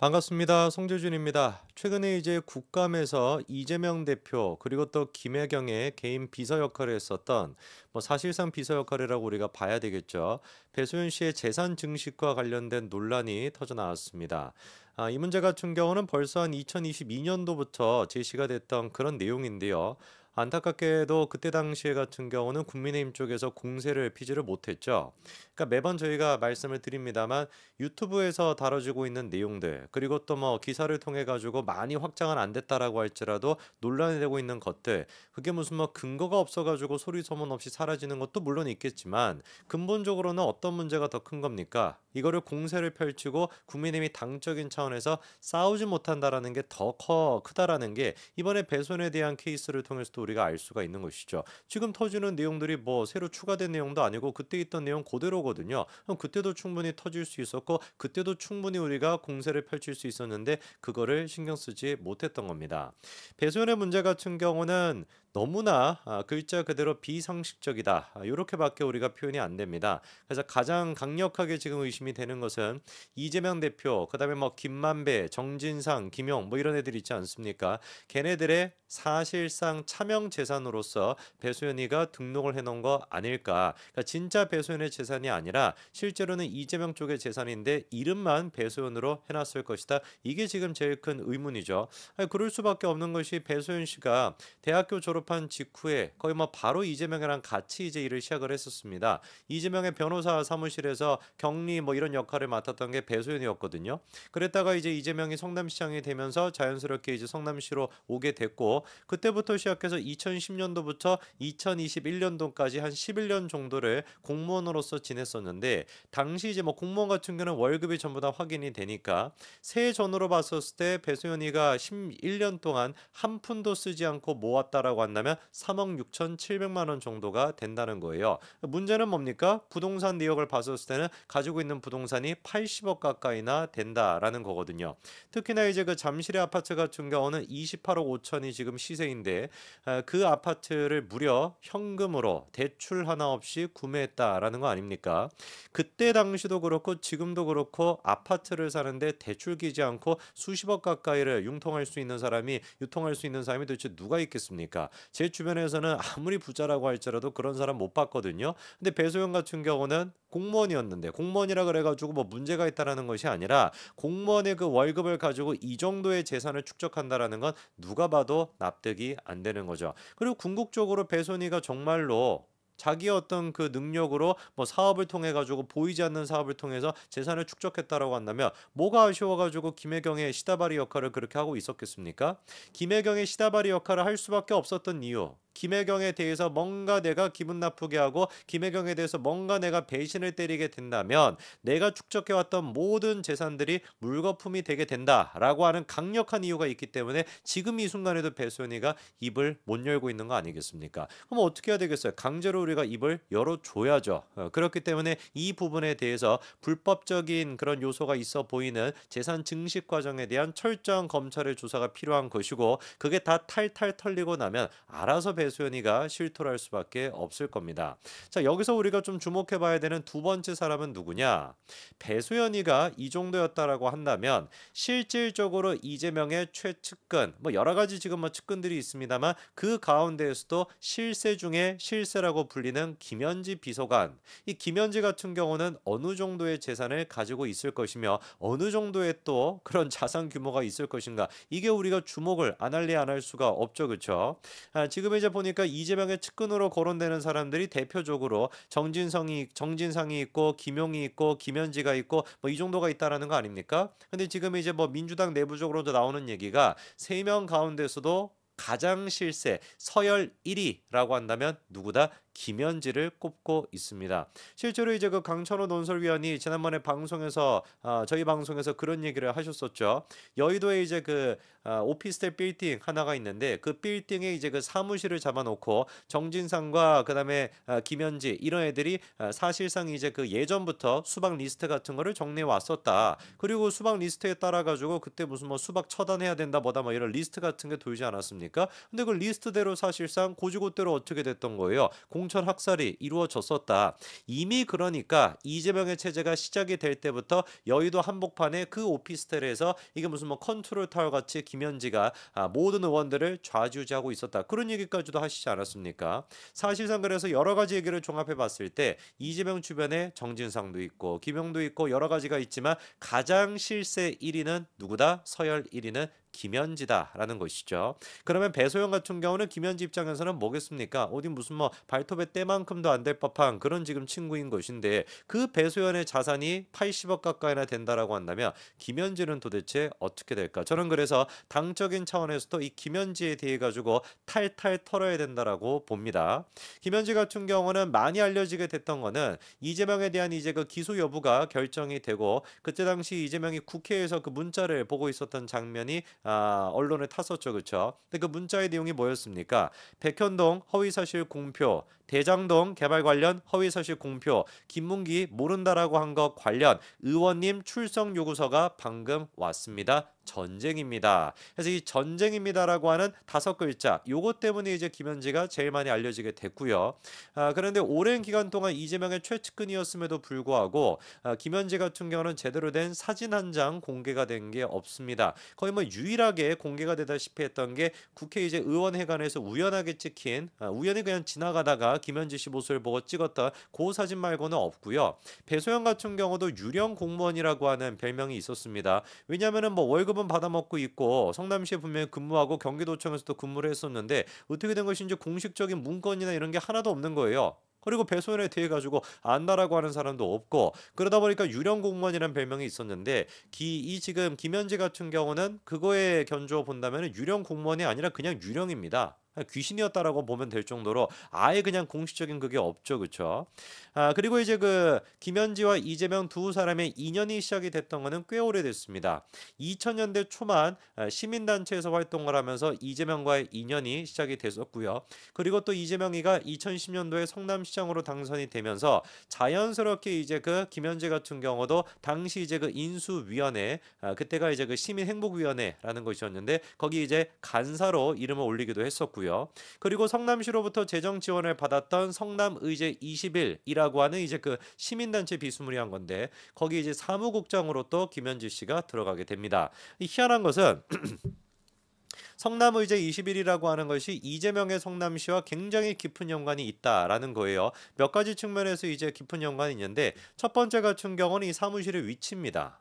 반갑습니다. 송재준입니다. 최근에 이제 국감에서 이재명 대표 그리고 또 김혜경의 개인 비서 역할을 했었던 뭐 사실상 비서 역할이라고 우리가 봐야 되겠죠. 배소연 씨의 재산 증식과 관련된 논란이 터져 나왔습니다. 아, 이 문제 같은 경우는 벌써 한 2022년도부터 제시가 됐던 그런 내용인데요. 안타깝게도 그때 당시에 같은 경우는 국민의힘 쪽에서 공세를 피지를 못했죠. 그러니까 매번 저희가 말씀을 드립니다만 유튜브에서 다뤄지고 있는 내용들 그리고 또 뭐 기사를 통해 가지고 많이 확장은 안 됐다라고 할지라도 논란이 되고 있는 것들 그게 무슨 뭐 근거가 없어 가지고 소리 소문 없이 사라지는 것도 물론 있겠지만 근본적으로는 어떤 문제가 더 큰 겁니까? 이거를 공세를 펼치고 국민의힘이 당적인 차원에서 싸우지 못한다라는 게 더 커 크다라는 게 이번에 배선에 대한 케이스를 통해서도 또 우리가 알 수가 있는 것이죠. 지금 터지는 내용들이 뭐 새로 추가된 내용도 아니고 그때 있던 내용 그대로거든요. 그럼 그때도 충분히 터질 수 있었고 그때도 충분히 우리가 공세를 펼칠 수 있었는데 그거를 신경 쓰지 못했던 겁니다. 배소연의 문제 같은 경우는 너무나 아, 글자 그대로 비상식적이다. 이렇게밖에 아, 우리가 표현이 안 됩니다. 그래서 가장 강력하게 지금 의심이 되는 것은 이재명 대표, 그다음에 뭐 김만배, 정진상, 김용 뭐 이런 애들 있지 않습니까? 걔네들의 사실상 차명 재산으로서 배소연이가 등록을 해놓은 거 아닐까? 그러니까 진짜 배소연의 재산이 아니라 실제로는 이재명 쪽의 재산인데 이름만 배소연으로 해놨을 것이다. 이게 지금 제일 큰 의문이죠. 아니, 그럴 수밖에 없는 것이 배소연 씨가 대학교 졸업 졸업한 직후에 거의 뭐 바로 이재명이랑 같이 이제 일을 시작을 했었습니다. 이재명의 변호사 사무실에서 격리뭐 이런 역할을 맡았던 게 배소연이었거든요. 그랬다가 이제 이재명이 성남시장이 되면서 자연스럽게 이제 성남시로 오게 됐고 그때부터 시작해서 2010년도부터 2021년도까지 한 11년 정도를 공무원으로서 지냈었는데 당시 이제 뭐 공무원 같은 경우는 월급이 전부 다 확인이 되니까 새 전으로 봤었을 때 배소연이가 11년 동안 한 푼도 쓰지 않고 모았다라고 하는 만나면 3억 6천7백만원 정도가 된다는 거예요. 문제는 뭡니까? 부동산 내역을 봤었을 때는 가지고 있는 부동산이 80억 가까이나 된다라는 거거든요. 특히나 이제 그 잠실의 아파트 같은 경우는 28억 5천이 지금 시세인데 아, 그 아파트를 무려 현금으로 대출 하나 없이 구매했다라는 거 아닙니까? 그때 당시도 그렇고 지금도 그렇고 아파트를 사는데 대출 기지 않고 수십억 가까이를 융통할 수 있는 사람이 유통할 수 있는 사람이 도대체 누가 있겠습니까? 제 주변에서는 아무리 부자라고 할지라도 그런 사람 못 봤거든요. 근데 배소영 같은 경우는 공무원이었는데 공무원이라 그래가지고 뭐 문제가 있다라는 것이 아니라 공무원의 그 월급을 가지고 이 정도의 재산을 축적한다라는 건 누가 봐도 납득이 안 되는 거죠. 그리고 궁극적으로 배소니가 정말로 자기의 어떤 그 능력으로 뭐 사업을 통해 가지고 보이지 않는 사업을 통해서 재산을 축적했다라고 한다면 뭐가 아쉬워 가지고 김혜경의 시다바리 역할을 그렇게 하고 있었겠습니까? 김혜경의 시다바리 역할을 할 수밖에 없었던 이유 김혜경에 대해서 뭔가 내가 기분 나쁘게 하고 김혜경에 대해서 뭔가 내가 배신을 때리게 된다면 내가 축적해왔던 모든 재산들이 물거품이 되게 된다라고 하는 강력한 이유가 있기 때문에 지금 이 순간에도 배소연이가 입을 못 열고 있는 거 아니겠습니까? 그럼 어떻게 해야 되겠어요? 강제로 우리가 입을 열어줘야죠. 어, 그렇기 때문에 이 부분에 대해서 불법적인 그런 요소가 있어 보이는 재산 증식 과정에 대한 철저한 검찰의 조사가 필요한 것이고 그게 다 탈탈 털리고 나면 알아서 배수연이가 실토할 를 수밖에 없을 겁니다. 자 여기서 우리가 좀 주목해 봐야 되는 두 번째 사람은 누구냐? 배수연이가 이 정도였다라고 한다면 실질적으로 이재명의 최측근 뭐 여러 가지 지금 뭐 측근들이 있습니다만 그 가운데에서도 실세 중에 실세라고 불 불리는 김현지 비서관. 이 김현지 같은 경우는 어느 정도의 재산을 가지고 있을 것이며 어느 정도의 또 그런 자산 규모가 있을 것인가. 이게 우리가 주목을 안 할래 안할 수가 없죠. 그렇죠? 아, 지금 이제 보니까 이재명의 측근으로 거론되는 사람들이 대표적으로 정진성이 정진상이 있고 김용이 있고 김현지가 있고 뭐이 정도가 있다라는 거 아닙니까? 근데 지금 이제 뭐 민주당 내부적으로 도 나오는 얘기가 세 명 가운데서도 가장 실세 서열 1위라고 한다면 누구다 김현지를 꼽고 있습니다. 실제로 이제 그 강천호 논설위원이 지난번에 방송에서 어, 저희 방송에서 그런 얘기를 하셨었죠. 여의도에 이제 그 아, 오피스텔 빌딩 하나가 있는데 그 빌딩에 이제 그 사무실을 잡아놓고 정진상과 그다음에 아, 김현지 이런 애들이 아, 사실상 이제 그 예전부터 수박 리스트 같은 거를 정리해 왔었다. 그리고 수박 리스트에 따라 가지고 그때 무슨 뭐 수박 처단해야 된다 뭐다 뭐 이런 리스트 같은 게 돌지 않았습니까? 근데 그 리스트대로 사실상 고지고대로 어떻게 됐던 거예요? 공천 학살이 이루어졌었다. 이미 그러니까 이재명의 체제가 시작이 될 때부터 여의도 한복판에 그 오피스텔에서 이게 무슨 뭐 컨트롤 타워 같이 김현지가 아, 모든 의원들을 좌지우지하고 있었다. 그런 얘기까지도 하시지 않았습니까? 사실상 그래서 여러 가지 얘기를 종합해 봤을 때 이재명 주변에 정진상도 있고 김영도 있고 여러 가지가 있지만 가장 실세 1위는 누구다? 서열 1위는 김현지다라는 것이죠. 그러면 배소영 같은 경우는 김현지 입장에서는 뭐겠습니까? 어디 무슨 뭐 발톱의 때만큼도 안 될 법한 그런 지금 친구인 것인데 그 배소연의 자산이 80억 가까이나 된다라고 한다면 김현지는 도대체 어떻게 될까? 저는 그래서 당적인 차원에서도 이 김현지에 대해 가지고 탈탈 털어야 된다라고 봅니다. 김현지 같은 경우는 많이 알려지게 됐던 거는 이재명에 대한 이제 그 기소 여부가 결정이 되고 그때 당시 이재명이 국회에서 그 문자를 보고 있었던 장면이 아, 언론에 탔었죠, 그렇죠? 근데 그 문자의 내용이 뭐였습니까? 백현동 허위사실 공표, 대장동 개발 관련 허위사실 공표, 김문기 모른다라고 한 것 관련 의원님 출석 요구서가 방금 왔습니다. 전쟁입니다. 그래서 이 전쟁입니다라고 하는 다섯 글자 요것 때문에 이제 김현지가 제일 많이 알려지게 됐고요. 아, 그런데 오랜 기간 동안 이재명의 최측근이었음에도 불구하고 아, 김현지 같은 경우는 제대로 된 사진 한 장 공개가 된 게 없습니다. 거의 뭐 유일하게 공개가 되다시피 했던 게 국회 이제 의원회관에서 우연하게 찍힌 아, 우연히 그냥 지나가다가 김현지 씨 모습을 보고 찍었던 그 사진 말고는 없고요. 배소영 같은 경우도 유령 공무원이라고 하는 별명이 있었습니다. 왜냐하면은 뭐 월급은 한번 받아먹고 있고 성남시에 분명히 근무하고 경기도청에서도 근무를 했었는데 어떻게 된 것인지 공식적인 문건이나 이런 게 하나도 없는 거예요. 그리고 배소연에 대해 가지고 안다라고 하는 사람도 없고 그러다 보니까 유령 공무원이라는 별명이 있었는데 기, 이 지금 김현지 같은 경우는 그거에 견주어 본다면 유령 공무원이 아니라 그냥 유령입니다. 귀신이었다라고 보면 될 정도로 아예 그냥 공식적인 그게 없죠, 그렇죠? 아 그리고 이제 그 김현지와 이재명 두 사람의 인연이 시작이 됐던 거는 꽤 오래됐습니다. 2000년대 초만 아, 시민단체에서 활동을 하면서 이재명과의 인연이 시작이 됐었고요. 그리고 또 이재명이가 2010년도에 성남시장으로 당선이 되면서 자연스럽게 이제 그 김현지 같은 경우도 당시 이제 그 인수위원회 아, 그때가 이제 그 시민행복위원회라는 것이었는데 거기 이제 간사로 이름을 올리기도 했었고. 있고요. 그리고 성남시로부터 재정 지원을 받았던 성남 의제 21이라고 하는 이제 그 시민단체 비스무리한 건데 거기 이제 사무국장으로 또 김현지 씨가 들어가게 됩니다. 희한한 것은 성남의제 21이라고 하는 것이 이재명의 성남시와 굉장히 깊은 연관이 있다라는 거예요. 몇 가지 측면에서 이제 깊은 연관이 있는데 첫 번째 같은 경우는 이 사무실의 위치입니다.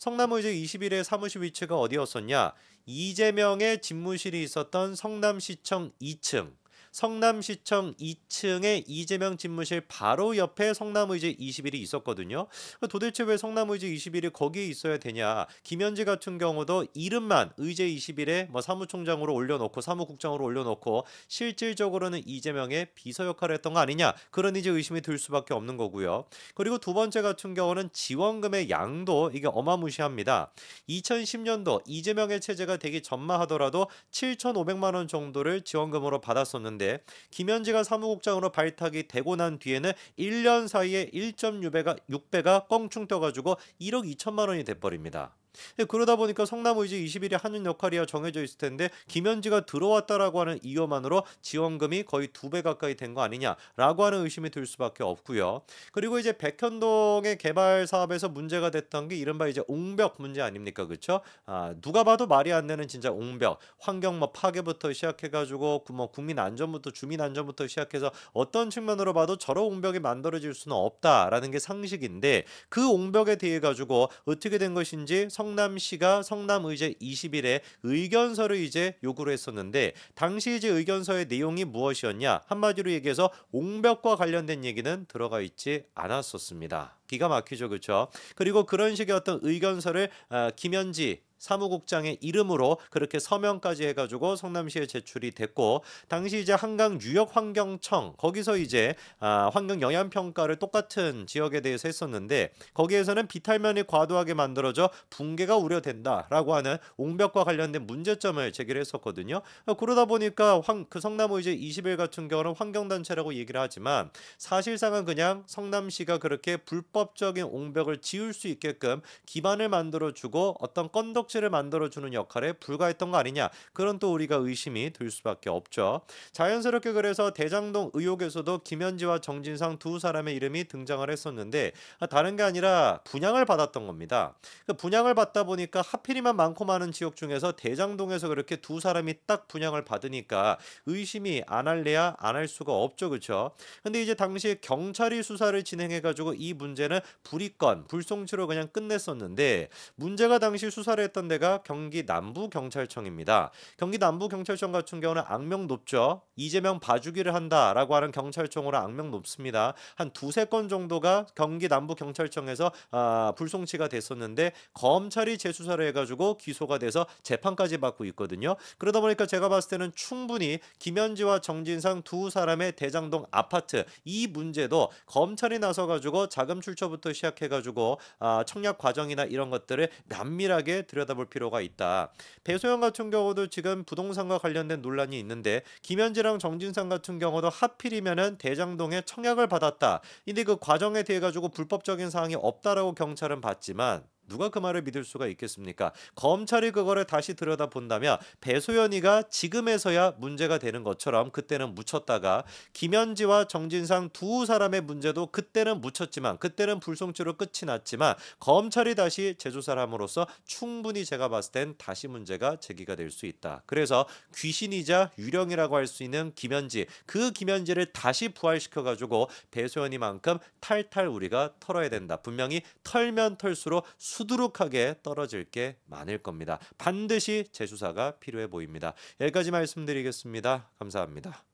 성남의회 21의 사무실 위치가 어디였었냐? 이재명의 집무실이 있었던 성남시청 2층 성남시청 2층에 이재명 집무실 바로 옆에 성남의제 21이 있었거든요. 도대체 왜 성남의제 21이 거기에 있어야 되냐? 김현지 같은 경우도 이름만 의제 21에 뭐 사무총장으로 올려놓고 사무국장으로 올려놓고 실질적으로는 이재명의 비서 역할을 했던 거 아니냐? 그런 이제 의심이 들 수밖에 없는 거고요. 그리고 두 번째 같은 경우는 지원금의 양도 이게 어마무시합니다. 2010년도 이재명의 체제가 되기 전마 하더라도 7,500만 원 정도를 지원금으로 받았었는데 있는데 김현지가 사무국장으로 발탁이 되고 난 뒤에는 1년 사이에 1.6배가 6배가 껑충 떠가지고 1억 2천만 원이 돼버립니다. 예, 그러다 보니까 성남의 이제 21이 하는 역할이야 정해져 있을 텐데 김현지가 들어왔다라고 하는 이유만으로 지원금이 거의 두 배 가까이 된 거 아니냐라고 하는 의심이 들 수밖에 없고요. 그리고 이제 백현동의 개발 사업에서 문제가 됐던 게 이른바 이제 옹벽 문제 아닙니까, 그렇죠? 아 누가 봐도 말이 안 되는 진짜 옹벽, 환경 뭐 파괴부터 시작해가지고 뭐 국민 안전부터 주민 안전부터 시작해서 어떤 측면으로 봐도 저런 옹벽이 만들어질 수는 없다라는 게 상식인데 그 옹벽에 대해 가지고 어떻게 된 것인지. 성남시가 성남의제 20일에 의견서를 이제 요구를 했었는데 당시 이제 의견서의 내용이 무엇이었냐 한마디로 얘기해서 옹벽과 관련된 얘기는 들어가 있지 않았었습니다. 기가 막히죠, 그렇죠? 그리고 그런 식의 어떤 의견서를 아, 김현지 사무국장의 이름으로 그렇게 서명까지 해가지고 성남시에 제출이 됐고 당시 이제 한강 유역 환경청 거기서 이제 아, 환경 영향 평가를 똑같은 지역에 대해서 했었는데 거기에서는 비탈면이 과도하게 만들어져 붕괴가 우려된다라고 하는 옹벽과 관련된 문제점을 제기 했었거든요. 그러다 보니까 황, 그 성남호 이제 20일 같은 경우는 환경단체라고 얘기를 하지만 사실상은 그냥 성남시가 그렇게 불법적인 옹벽을 지을 수 있게끔 기반을 만들어주고 어떤 건덕 목적지를 만들어주는 역할에 불과했던 거 아니냐 그런 또 우리가 의심이 들 수밖에 없죠. 자연스럽게 그래서 대장동 의혹에서도 김현지와 정진상 두 사람의 이름이 등장을 했었는데 아, 다른 게 아니라 분양을 받았던 겁니다. 그 분양을 받다 보니까 하필이면 많고 많은 지역 중에서 대장동에서 그렇게 두 사람이 딱 분양을 받으니까 의심이 안 할래야 안 할 수가 없죠. 그렇죠? 근데 이제 당시 경찰이 수사를 진행해 가지고 이 문제는 불이건 불송치로 그냥 끝냈었는데 문제가 당시 수사를 했던 있었던 데가 경기 남부 경찰청입니다. 경기 남부 경찰청 같은 경우는 악명 높죠. 이재명 봐주기를 한다라고 하는 경찰청으로 악명 높습니다. 한 두세 건 정도가 경기 남부 경찰청에서 아, 불송치가 됐었는데 검찰이 재수사를 해가지고 기소가 돼서 재판까지 받고 있거든요. 그러다 보니까 제가 봤을 때는 충분히 김현지와 정진상 두 사람의 대장동 아파트 이 문제도 검찰이 나서가지고 자금 출처부터 시작해가지고 아, 청약 과정이나 이런 것들을 면밀하게 들여다. 들여다볼 필요가 있다. 배소영 같은 경우도 지금 부동산과 관련된 논란이 있는데 김현지랑 정진상 같은 경우도 하필이면은 대장동에 청약을 받았다. 근데 그 과정에 대해 가지고 불법적인 사항이 없다라고 경찰은 봤지만 누가 그 말을 믿을 수가 있겠습니까? 검찰이 그거를 다시 들여다본다면 배소연이가 지금에서야 문제가 되는 것처럼 그때는 묻혔다가 김현지와 정진상 두 사람의 문제도 그때는 묻혔지만 그때는 불송치로 끝이 났지만 검찰이 다시 제조사람으로서 충분히 제가 봤을 땐 다시 문제가 제기가 될 수 있다. 그래서 귀신이자 유령이라고 할 수 있는 김현지 그 김현지를 다시 부활시켜 가지고 배소연이만큼 탈탈 우리가 털어야 된다. 분명히 털면 털수록 수 수두룩하게 떨어질 게 많을 겁니다. 반드시 재수사가 필요해 보입니다. 여기까지 말씀드리겠습니다. 감사합니다.